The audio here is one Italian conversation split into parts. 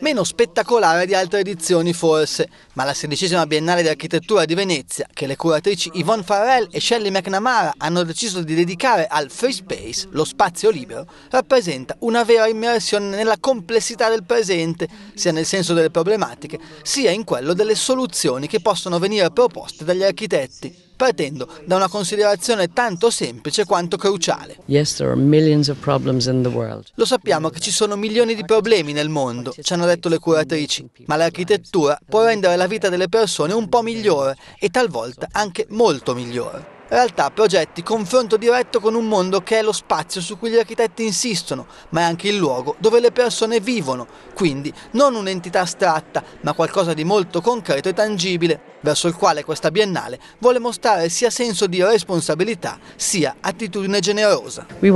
meno spettacolare di altre edizioni forse, ma la sedicesima Biennale di Architettura di Venezia, che le curatrici Yvonne Farrell e Shelley McNamara hanno deciso di dedicare al free space, lo spazio libero, rappresenta una vera immersione nella complessità del presente, sia nel senso delle problematiche, sia in quello delle soluzioni che possono venire proposte dagli architetti partendo da una considerazione tanto semplice quanto cruciale. Lo sappiamo che ci sono milioni di problemi nel mondo, ci hanno detto le curatrici, ma l'architettura può rendere la vita delle persone un po' migliore e talvolta anche molto migliore In realtà, progetti, confronto diretto con un mondo che è lo spazio su cui gli architetti insistono, ma è anche il luogo dove le persone vivono, quindi non un'entità astratta, ma qualcosa di molto concreto e tangibile, verso il quale questa biennale vuole mostrare sia senso di responsabilità sia attitudine generosa. Noi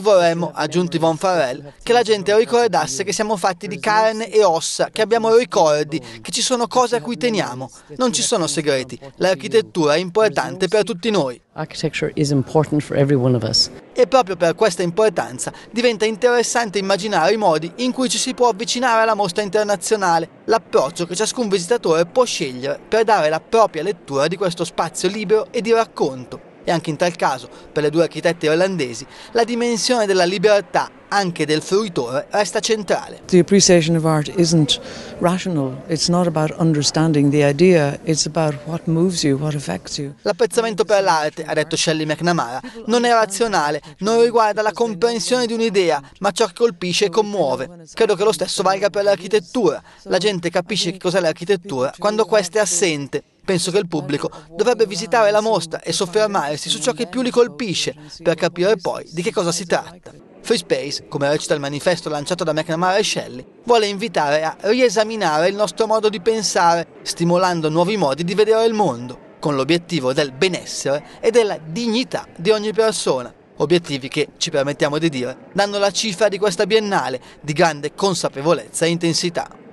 vorremmo, ha aggiunto Yvonne Farrell, che la gente ricordasse che siamo fatti di carne e ossa, che abbiamo ricordi, che ci sono cose a cui teniamo. Non ci sono segreti. L'architettura è importante per tutti noi. L'architettura è importante per ognuno di noi e proprio per questa importanza diventa interessante immaginare i modi in cui ci si può avvicinare alla mostra internazionale, l'approccio che ciascun visitatore può scegliere per dare la propria lettura di questo spazio libero e di racconto. E anche in tal caso, per le due architette irlandesi, la dimensione della libertà anche del fruitore resta centrale. The appreciation of art isn't rational. It's not about understanding the idea, it's about what moves you, what affects you. L'apprezzamento per l'arte, ha detto Shelley McNamara, non è razionale, non riguarda la comprensione di un'idea, ma ciò che colpisce e commuove. Credo che lo stesso valga per l'architettura. La gente capisce che cos'è l'architettura quando questa è assente. Penso che il pubblico dovrebbe visitare la mostra e soffermarsi su ciò che più li colpisce, per capire poi di che cosa si tratta. Free Space, come recita il manifesto lanciato da McNamara e Shelley, vuole invitare a riesaminare il nostro modo di pensare, stimolando nuovi modi di vedere il mondo, con l'obiettivo del benessere e della dignità di ogni persona. Obiettivi che, ci permettiamo di dire, danno la cifra di questa biennale di grande consapevolezza e intensità.